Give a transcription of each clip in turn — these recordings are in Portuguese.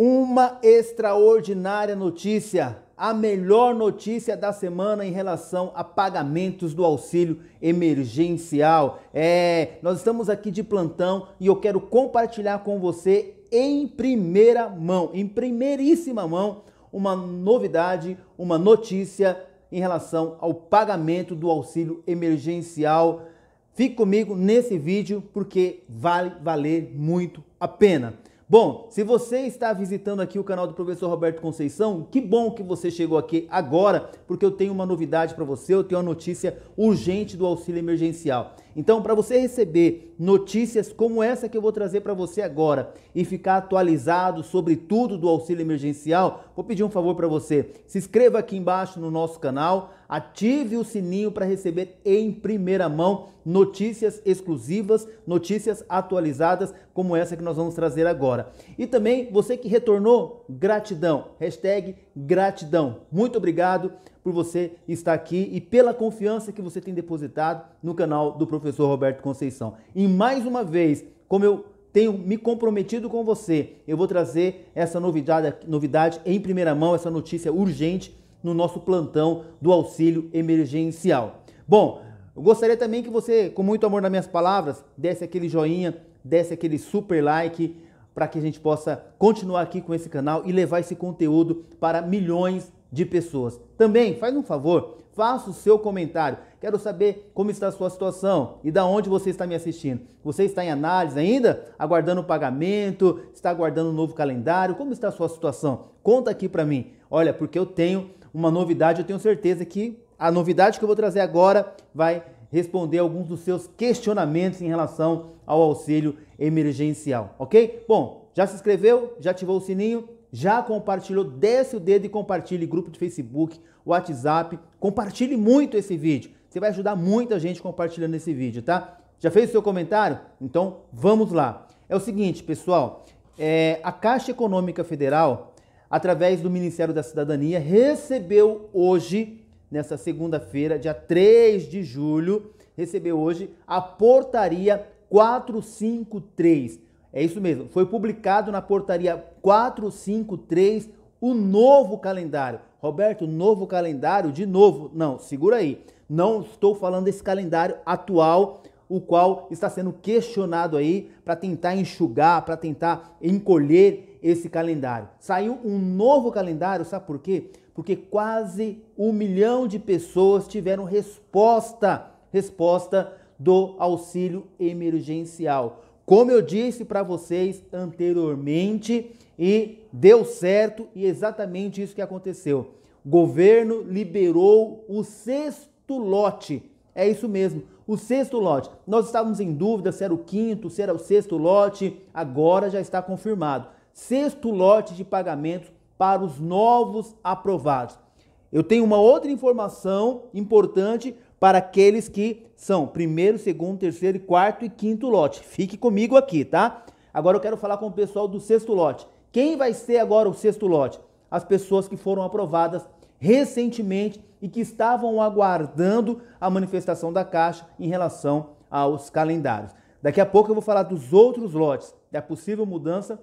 Uma extraordinária notícia, a melhor notícia da semana em relação a pagamentos do auxílio emergencial. É, nós estamos aqui de plantão e eu quero compartilhar com você em primeira mão, em primeiríssima mão, uma novidade, uma notícia em relação ao pagamento do auxílio emergencial. Fique comigo nesse vídeo porque vale valer muito a pena. Bom, se você está visitando aqui o canal do professor Roberto Conceição, que bom que você chegou aqui agora, porque eu tenho uma novidade para você, eu tenho uma notícia urgente do auxílio emergencial. Então, para você receber notícias como essa que eu vou trazer para você agora e ficar atualizado sobre tudo do auxílio emergencial, vou pedir um favor para você. Se inscreva aqui embaixo no nosso canal, ative o sininho para receber em primeira mão notícias exclusivas, notícias atualizadas como essa que nós vamos trazer agora. E também você que retornou, gratidão. Hashtag gratidão. Muito obrigado por você estar aqui e pela confiança que você tem depositado no canal do professor Roberto Conceição. E mais uma vez, como eu tenho me comprometido com você, eu vou trazer essa novidade, novidade em primeira mão, essa notícia urgente no nosso plantão do auxílio emergencial. Bom, eu gostaria também que você, com muito amor nas minhas palavras, desse aquele joinha, desse aquele super like para que a gente possa continuar aqui com esse canal e levar esse conteúdo para milhões de pessoas. Também, faz um favor, faça o seu comentário. Quero saber como está a sua situação e da onde você está me assistindo. Você está em análise ainda, aguardando o pagamento, está aguardando um novo calendário? Como está a sua situação? Conta aqui para mim. Olha, porque eu tenho uma novidade, eu tenho certeza que a novidade que eu vou trazer agora vai responder alguns dos seus questionamentos em relação ao auxílio emergencial, ok? Bom, já se inscreveu? Já ativou o sininho? Já compartilhou? Desce o dedo e compartilhe grupo de Facebook, WhatsApp. Compartilhe muito esse vídeo. Você vai ajudar muita gente compartilhando esse vídeo, tá? Já fez o seu comentário? Então vamos lá. É o seguinte, pessoal. É, a Caixa Econômica Federal, através do Ministério da Cidadania, recebeu hoje, nessa segunda-feira, dia 3 de julho, recebeu hoje a portaria 453 é isso mesmo. Foi publicado na portaria 453 o novo calendário. Roberto, novo calendário de novo. Não, segura aí. Não estou falando desse calendário atual, o qual está sendo questionado aí para tentar enxugar, para tentar encolher esse calendário. Saiu um novo calendário, sabe por quê? Porque quase um milhão de pessoas tiveram resposta, resposta do auxílio emergencial. Como eu disse para vocês anteriormente, e deu certo, e exatamente isso que aconteceu. O governo liberou o sexto lote. É isso mesmo, o sexto lote. Nós estávamos em dúvida se era o quinto, se era o sexto lote, agora já está confirmado. Sexto lote de pagamentos para os novos aprovados. Eu tenho uma outra informação importante para aqueles que são primeiro, segundo, terceiro, quarto e quinto lote. Fique comigo aqui, tá? Agora eu quero falar com o pessoal do sexto lote. Quem vai ser agora o sexto lote? As pessoas que foram aprovadas recentemente e que estavam aguardando a manifestação da Caixa em relação aos calendários. Daqui a pouco eu vou falar dos outros lotes, da é possível mudança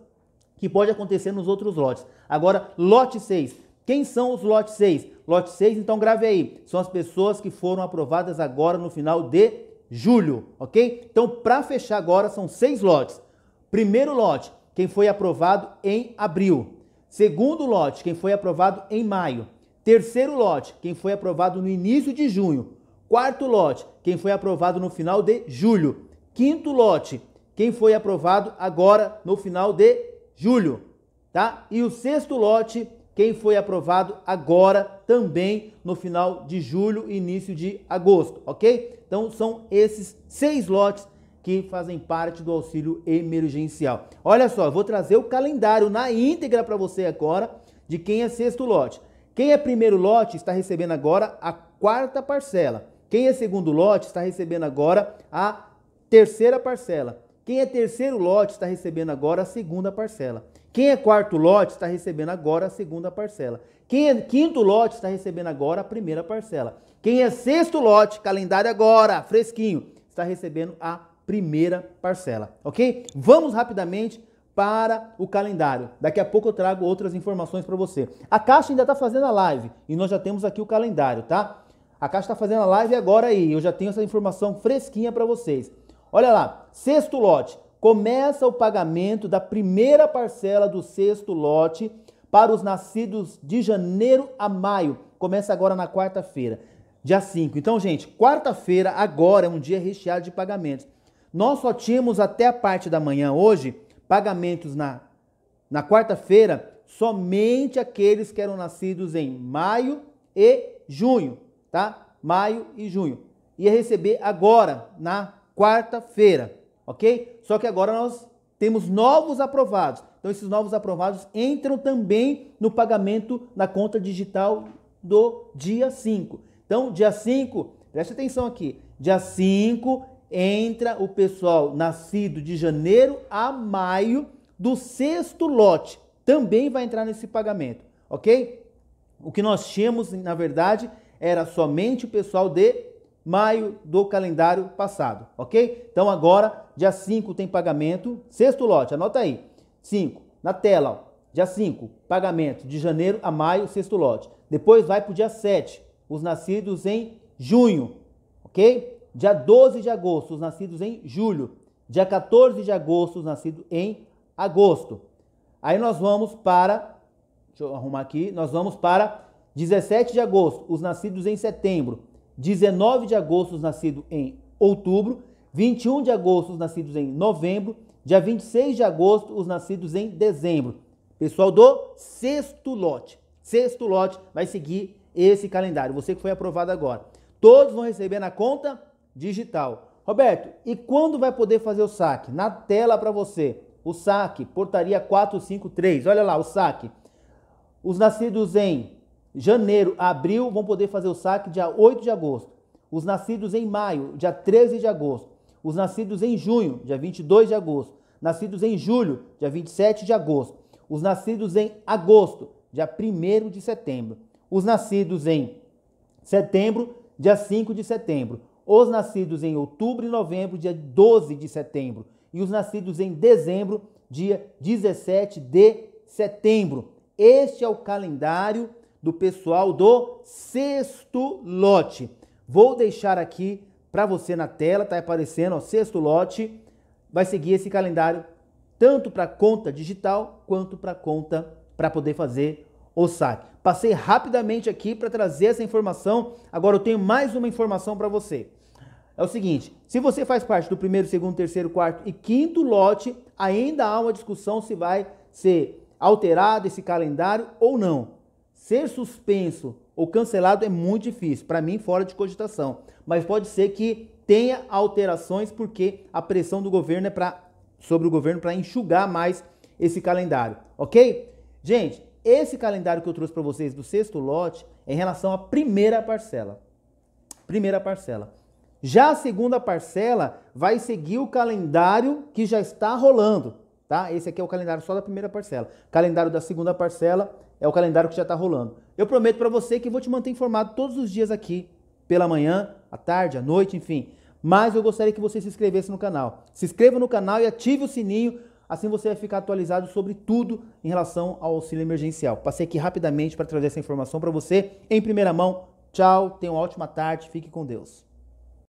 que pode acontecer nos outros lotes. Agora, lote 6, quem são os lote 6? Lote 6, então grave aí. São as pessoas que foram aprovadas agora no final de julho, ok? Então, para fechar agora, são seis lotes. Primeiro lote, quem foi aprovado em abril. Segundo lote, quem foi aprovado em maio. Terceiro lote, quem foi aprovado no início de junho. Quarto lote, quem foi aprovado no final de julho. Quinto lote, quem foi aprovado agora no final de julho, tá? E o sexto lote quem foi aprovado agora também no final de julho e início de agosto, ok? Então são esses seis lotes que fazem parte do auxílio emergencial. Olha só, vou trazer o calendário na íntegra para você agora de quem é sexto lote. Quem é primeiro lote está recebendo agora a quarta parcela. Quem é segundo lote está recebendo agora a terceira parcela. Quem é terceiro lote está recebendo agora a segunda parcela. Quem é quarto lote está recebendo agora a segunda parcela. Quem é quinto lote está recebendo agora a primeira parcela. Quem é sexto lote, calendário agora, fresquinho, está recebendo a primeira parcela, ok? Vamos rapidamente para o calendário. Daqui a pouco eu trago outras informações para você. A Caixa ainda está fazendo a live e nós já temos aqui o calendário, tá? A Caixa está fazendo a live agora aí. Eu já tenho essa informação fresquinha para vocês. Olha lá, sexto lote. Começa o pagamento da primeira parcela do sexto lote para os nascidos de janeiro a maio. Começa agora na quarta-feira, dia 5. Então, gente, quarta-feira agora é um dia recheado de pagamentos. Nós só tínhamos até a parte da manhã hoje pagamentos na, na quarta-feira somente aqueles que eram nascidos em maio e junho, tá? Maio e junho. Ia receber agora, na quarta-feira, ok? Só que agora nós temos novos aprovados. Então, esses novos aprovados entram também no pagamento na conta digital do dia 5. Então, dia 5, preste atenção aqui, dia 5 entra o pessoal nascido de janeiro a maio do sexto lote. Também vai entrar nesse pagamento, ok? O que nós tínhamos, na verdade, era somente o pessoal de maio do calendário passado, ok? Então agora, dia 5 tem pagamento, sexto lote, anota aí, 5, na tela, ó, dia 5, pagamento de janeiro a maio, sexto lote. Depois vai para o dia 7, os nascidos em junho, ok? Dia 12 de agosto, os nascidos em julho. Dia 14 de agosto, os nascidos em agosto. Aí nós vamos para, deixa eu arrumar aqui, nós vamos para 17 de agosto, os nascidos em setembro. 19 de agosto nascido em outubro, 21 de agosto os nascidos em novembro, dia 26 de agosto os nascidos em dezembro. Pessoal do sexto lote. Sexto lote vai seguir esse calendário, você que foi aprovado agora. Todos vão receber na conta digital. Roberto, e quando vai poder fazer o saque? Na tela para você. O saque, portaria 453. Olha lá, o saque. Os nascidos em janeiro, abril, vão poder fazer o saque dia 8 de agosto. Os nascidos em maio, dia 13 de agosto. Os nascidos em junho, dia 22 de agosto. Nascidos em julho, dia 27 de agosto. Os nascidos em agosto, dia 1 de setembro. Os nascidos em setembro, dia 5 de setembro. Os nascidos em outubro e novembro, dia 12 de setembro. E os nascidos em dezembro, dia 17 de setembro. Este é o calendário do pessoal do sexto lote. Vou deixar aqui para você na tela, tá aparecendo, ó, sexto lote. Vai seguir esse calendário tanto para conta digital quanto para conta para poder fazer o saque. Passei rapidamente aqui para trazer essa informação. Agora eu tenho mais uma informação para você. É o seguinte, se você faz parte do primeiro, segundo, terceiro, quarto e quinto lote, ainda há uma discussão se vai ser alterado esse calendário ou não ser suspenso ou cancelado é muito difícil, para mim fora de cogitação. Mas pode ser que tenha alterações porque a pressão do governo é para sobre o governo para enxugar mais esse calendário, OK? Gente, esse calendário que eu trouxe para vocês do sexto lote é em relação à primeira parcela. Primeira parcela. Já a segunda parcela vai seguir o calendário que já está rolando tá? Esse aqui é o calendário só da primeira parcela. Calendário da segunda parcela é o calendário que já está rolando. Eu prometo para você que vou te manter informado todos os dias aqui, pela manhã, à tarde, à noite, enfim. Mas eu gostaria que você se inscrevesse no canal. Se inscreva no canal e ative o sininho, assim você vai ficar atualizado sobre tudo em relação ao auxílio emergencial. Passei aqui rapidamente para trazer essa informação para você em primeira mão. Tchau, tenha uma ótima tarde, fique com Deus.